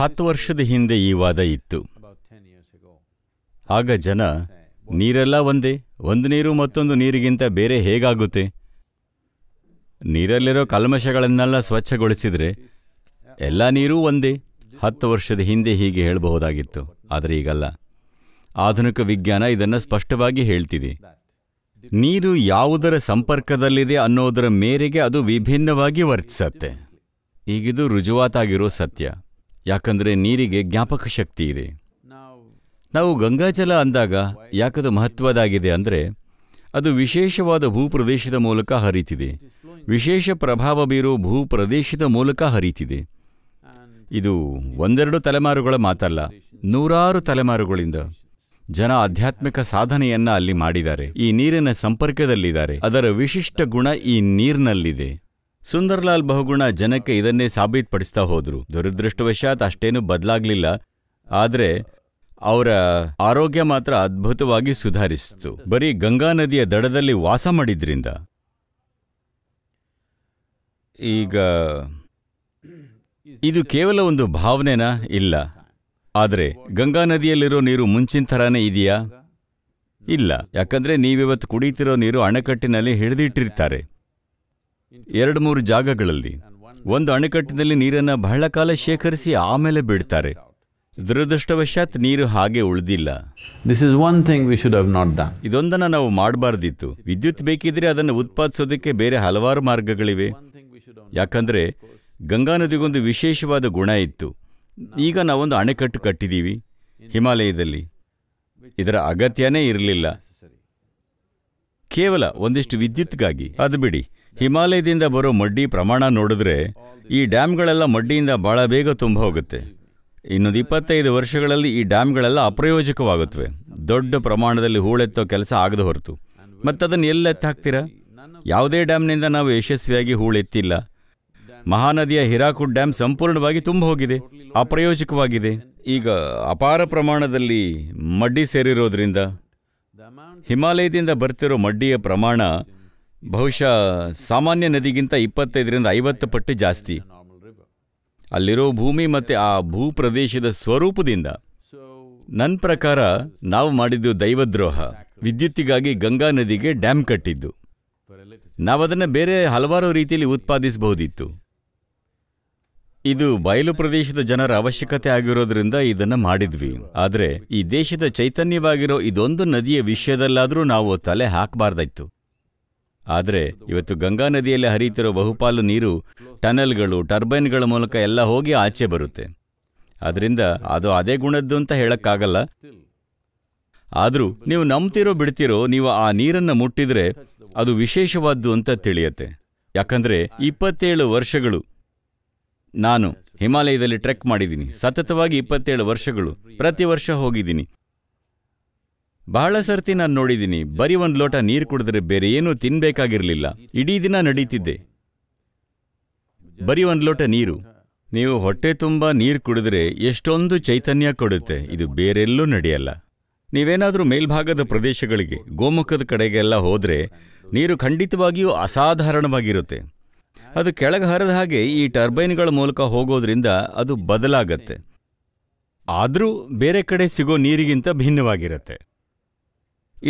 ಹತ್ತು ವರ್ಷದ ಹಿಂದೆ ಈ ವಾದ ಇತ್ತು ಆಗ ಜನ ನೀರೆಲ್ಲ ಒಂದೇ ಒಂದು ನೀರು ಮತ್ತೊಂದು ನೀರಿಗಿಂತ ಬೇರೆ ಹೇಗಾಗುತ್ತೆ ನೀರಲ್ಲಿರೋ ಕಲ್ಮಶಗಳನ್ನೆಲ್ಲ ಸ್ವಚ್ಛಗೊಳಿಸಿದರೆ ಎಲ್ಲ ನೀರೂ ಒಂದೇ ಹತ್ತು ವರ್ಷದ ಹಿಂದೆ ಹೀಗೆ ಹೇಳಬಹುದಾಗಿತ್ತು ಆದರೆ ಈಗಲ್ಲ ಆಧುನಿಕ ವಿಜ್ಞಾನ ಇದನ್ನು ಸ್ಪಷ್ಟವಾಗಿ ಹೇಳ್ತಿದೆ ನೀರು ಯಾವುದರ ಸಂಪರ್ಕದಲ್ಲಿದೆ ಅನ್ನೋದರ ಮೇರೆಗೆ ಅದು ವಿಭಿನ್ನವಾಗಿ ವರ್ತಿಸತ್ತೆ ಈಗಿದು ರುಜುವಾತಾಗಿರೋ ಸತ್ಯ ಯಾಕಂದರೆ ನೀರಿಗೆ ಜ್ಞಾಪಕ ಶಕ್ತಿ ಇದೆ ನಾವು ಗಂಗಾಜಲ ಅಂದಾಗ ಯಾಕದು ಮಹತ್ವದಾಗಿದೆ ಅಂದರೆ ಅದು ವಿಶೇಷವಾದ ಭೂಪ್ರದೇಶದ ಮೂಲಕ ಹರಿತಿದೆ ವಿಶೇಷ ಪ್ರಭಾವ ಬೀರುವ ಭೂಪ್ರದೇಶದ ಮೂಲಕ ಹರಿತಿದೆ ಇದು ಒಂದೆರಡು ತಲೆಮಾರುಗಳ ಮಾತಲ್ಲ ನೂರಾರು ತಲೆಮಾರುಗಳಿಂದ ಜನ ಆಧ್ಯಾತ್ಮಿಕ ಸಾಧನೆಯನ್ನ ಅಲ್ಲಿ ಮಾಡಿದ್ದಾರೆ ಈ ನೀರಿನ ಸಂಪರ್ಕದಲ್ಲಿದ್ದಾರೆ ಅದರ ವಿಶಿಷ್ಟ ಗುಣ ಈ ನೀರಿನಲ್ಲಿದೆ ಸುಂದರ್ಲಾಲ್ ಬಹುಗುಣ ಜನಕ್ಕೆ ಇದನ್ನೇ ಸಾಬೀತುಪಡಿಸ್ತಾ ಹೋದ್ರು ದುರದೃಷ್ಟವಶಾತ್ ಅಷ್ಟೇನೂ ಬದಲಾಗಲಿಲ್ಲ ಆದರೆ ಅವರ ಆರೋಗ್ಯ ಮಾತ್ರ ಅದ್ಭುತವಾಗಿ ಸುಧಾರಿಸಿತು ಬರೀ ಗಂಗಾ ನದಿಯ ದಡದಲ್ಲಿ ವಾಸ ಮಾಡಿದ್ರಿಂದ ಈಗ ಇದು ಕೇವಲ ಒಂದು ಭಾವನೆನಾ ಇಲ್ಲ ಆದರೆ ಗಂಗಾ ನದಿಯಲ್ಲಿರೋ ನೀರು ಮುಂಚಿನ ಥರಾನೇ ಇದೆಯಾ ಇಲ್ಲ ಯಾಕಂದ್ರೆ ನೀವಿವತ್ತು ಕುಡಿಯುತ್ತಿರೋ ನೀರು ಅಣೆಕಟ್ಟಿನಲ್ಲಿ ಹಿಡಿದಿಟ್ಟಿರ್ತಾರೆ ಎರಡು ಮೂರು ಜಾಗಗಳಲ್ಲಿ ಒಂದು ಅಣೆಕಟ್ಟಿನಲ್ಲಿ ನೀರನ್ನು ಬಹಳ ಕಾಲ ಶೇಖರಿಸಿ ಆಮೇಲೆ ಬಿಡ್ತಾರೆ ದುರದೃಷ್ಟವಶಾತ್ ನೀರು ಹಾಗೆ ಉಳಿದಿಲ್ಲ this is one thing we should have not done ಇದೊಂದನ್ನು ನಾವು ಮಾಡಬಾರ್ದಿತ್ತು ವಿದ್ಯುತ್ ಬೇಕಿದ್ರೆ ಅದನ್ನು ಉತ್ಪಾದಿಸೋದಕ್ಕೆ ಬೇರೆ ಹಲವಾರು ಮಾರ್ಗಗಳಿವೆ ಯಾಕಂದರೆ ಗಂಗಾ ನದಿಗೊಂದು ವಿಶೇಷವಾದ ಗುಣ ಇತ್ತು ಈಗ ನಾವೊಂದು ಅಣೆಕಟ್ಟು ಕಟ್ಟಿದ್ದೀವಿ ಹಿಮಾಲಯದಲ್ಲಿ ಇದರ ಅಗತ್ಯನೇ ಇರಲಿಲ್ಲ ಕೇವಲ ಒಂದಿಷ್ಟು ವಿದ್ಯುತ್ಗಾಗಿ ಅದು ಬಿಡಿ ಹಿಮಾಲಯದಿಂದ ಬರೋ ಮಡ್ಡಿ ಪ್ರಮಾಣ ನೋಡಿದ್ರೆ ಈ ಡ್ಯಾಮ್ಗಳೆಲ್ಲ ಮಡ್ಡಿಯಿಂದ ಭಾಳ ಬೇಗ ತುಂಬ ಹೋಗುತ್ತೆ ಇನ್ನೊಂದು ಇಪ್ಪತ್ತೈದು ವರ್ಷಗಳಲ್ಲಿ ಈ ಡ್ಯಾಮ್ಗಳೆಲ್ಲ ಅಪ್ರಯೋಜಕವಾಗುತ್ತವೆ ದೊಡ್ಡ ಪ್ರಮಾಣದಲ್ಲಿ ಹೂಳೆತ್ತೋ ಕೆಲಸ ಆಗದ ಹೊರತು ಮತ್ತದನ್ನು ಎಲ್ಲೆತ್ತ ಹಾಕ್ತೀರಾ ಯಾವುದೇ ಡ್ಯಾಮ್ನಿಂದ ನಾವು ಯಶಸ್ವಿಯಾಗಿ ಹೂಳೆತ್ತಿಲ್ಲ ಮಹಾನದಿಯ ಹಿರಾಕುಡ್ ಡ್ಯಾಮ್ ಸಂಪೂರ್ಣವಾಗಿ ತುಂಬ ಹೋಗಿದೆ ಅಪ್ರಯೋಜಕವಾಗಿದೆ ಈಗ ಅಪಾರ ಪ್ರಮಾಣದಲ್ಲಿ ಮಡ್ಡಿ ಸೇರಿರೋದ್ರಿಂದ ಹಿಮಾಲಯದಿಂದ ಬರ್ತಿರೋ ಮಡ್ಡಿಯ ಪ್ರಮಾಣ ಬಹುಶಃ ಸಾಮಾನ್ಯ ನದಿಗಿಂತ ಇಪ್ಪತ್ತೈದರಿಂದ ಐವತ್ತು ಪಟ್ಟು ಜಾಸ್ತಿ ಅಲ್ಲಿರೋ ಭೂಮಿ ಮತ್ತು ಆ ಭೂಪ್ರದೇಶದ ಸ್ವರೂಪದಿಂದ ನನ್ನ ಪ್ರಕಾರ ನಾವು ಮಾಡಿದ್ದು ದೈವದ್ರೋಹ ವಿದ್ಯುತ್ತಿಗಾಗಿ ಗಂಗಾ ನದಿಗೆ ಡ್ಯಾಮ್ ಕಟ್ಟಿದ್ದು ನಾವದನ್ನು ಬೇರೆ ಹಲವಾರು ರೀತಿಯಲ್ಲಿ ಉತ್ಪಾದಿಸಬಹುದಿತ್ತು ಇದು ಬಯಲು ಪ್ರದೇಶದ ಜನರ ಅವಶ್ಯಕತೆ ಆಗಿರೋದ್ರಿಂದ ಇದನ್ನು ಮಾಡಿದ್ವಿ ಆದರೆ ಈ ದೇಶದ ಚೈತನ್ಯವಾಗಿರೋ ಇದೊಂದು ನದಿಯ ವಿಷಯದಲ್ಲಾದರೂ ನಾವು ತಲೆ ಹಾಕಬಾರ್ದಾಯ್ತು ಆದರೆ ಇವತ್ತು ಗಂಗಾ ನದಿಯಲ್ಲಿ ಹರಿಯುತ್ತಿರುವ ಬಹುಪಾಲು ನೀರು ಟನಲ್ಗಳು ಟರ್ಬೈನ್ಗಳ ಮೂಲಕ ಎಲ್ಲ ಹೋಗಿ ಆಚೆ ಬರುತ್ತೆ ಅದರಿಂದ ಅದು ಅದೇ ಗುಣದ್ದು ಅಂತ ಹೇಳೋಕ್ಕಾಗಲ್ಲ ಆದರೂ ನೀವು ನಂಬ್ತಿರೋ ಬಿಡ್ತಿರೋ ನೀವು ಆ ನೀರನ್ನು ಮುಟ್ಟಿದರೆ ಅದು ವಿಶೇಷವಾದ್ದು ಅಂತ ತಿಳಿಯತ್ತೆ ಯಾಕಂದರೆ ಇಪ್ಪತ್ತೇಳು ವರ್ಷಗಳು ನಾನು ಹಿಮಾಲಯದಲ್ಲಿ ಟ್ರೆಕ್ ಮಾಡಿದ್ದೀನಿ ಸತತವಾಗಿ ಇಪ್ಪತ್ತೇಳು ವರ್ಷಗಳು ಪ್ರತಿ ವರ್ಷ ಹೋಗಿದ್ದೀನಿ ಬಹಳ ಸರ್ತಿ ನಾನು ನೋಡಿದ್ದೀನಿ ಬರೀ ಒಂದು ಲೋಟ ನೀರು ಕುಡಿದ್ರೆ ಬೇರೆ ಏನೂ ತಿನ್ಬೇಕಾಗಿರ್ಲಿಲ್ಲ ಇಡೀ ದಿನ ನಡೀತಿದ್ದೆ ಬರೀ ಒಂದು ಲೋಟ ನೀರು ನೀವು ಹೊಟ್ಟೆ ತುಂಬ ನೀರು ಕುಡಿದ್ರೆ ಎಷ್ಟೊಂದು ಚೈತನ್ಯ ಕೊಡುತ್ತೆ ಇದು ಬೇರೆಲ್ಲೂ ನಡೆಯಲ್ಲ ನೀವೇನಾದರೂ ಮೇಲ್ಭಾಗದ ಪ್ರದೇಶಗಳಿಗೆ ಗೋಮುಖದ ಕಡೆಗೆಲ್ಲ ಹೋದರೆ ನೀರು ಖಂಡಿತವಾಗಿಯೂ ಅಸಾಧಾರಣವಾಗಿರುತ್ತೆ ಅದು ಕೆಳಗೆ ಹರಿದ ಹಾಗೆ ಈ ಟರ್ಬೈನ್ಗಳ ಮೂಲಕ ಹೋಗೋದ್ರಿಂದ ಅದು ಬದಲಾಗತ್ತೆ ಆದರೂ ಬೇರೆ ಕಡೆ ಸಿಗೋ ನೀರಿಗಿಂತ ಭಿನ್ನವಾಗಿರುತ್ತೆ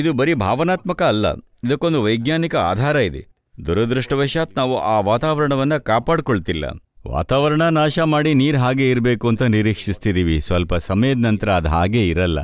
ಇದು ಬರೀ ಭಾವನಾತ್ಮಕ ಅಲ್ಲ ಇದಕ್ಕೊಂದು ವೈಜ್ಞಾನಿಕ ಆಧಾರ ಇದೆ ದುರದೃಷ್ಟವಶಾತ್ ನಾವು ಆ ವಾತಾವರಣವನ್ನ ಕಾಪಾಡ್ಕೊಳ್ತಿಲ್ಲ ವಾತಾವರಣ ನಾಶ ಮಾಡಿ ನೀರ್ ಹಾಗೆ ಇರಬೇಕು ಅಂತ ನಿರೀಕ್ಷಿಸ್ತಿದ್ದೀವಿ ಸ್ವಲ್ಪ ಸಮಯದ ನಂತರ ಅದು ಹಾಗೇ ಇರಲ್ಲ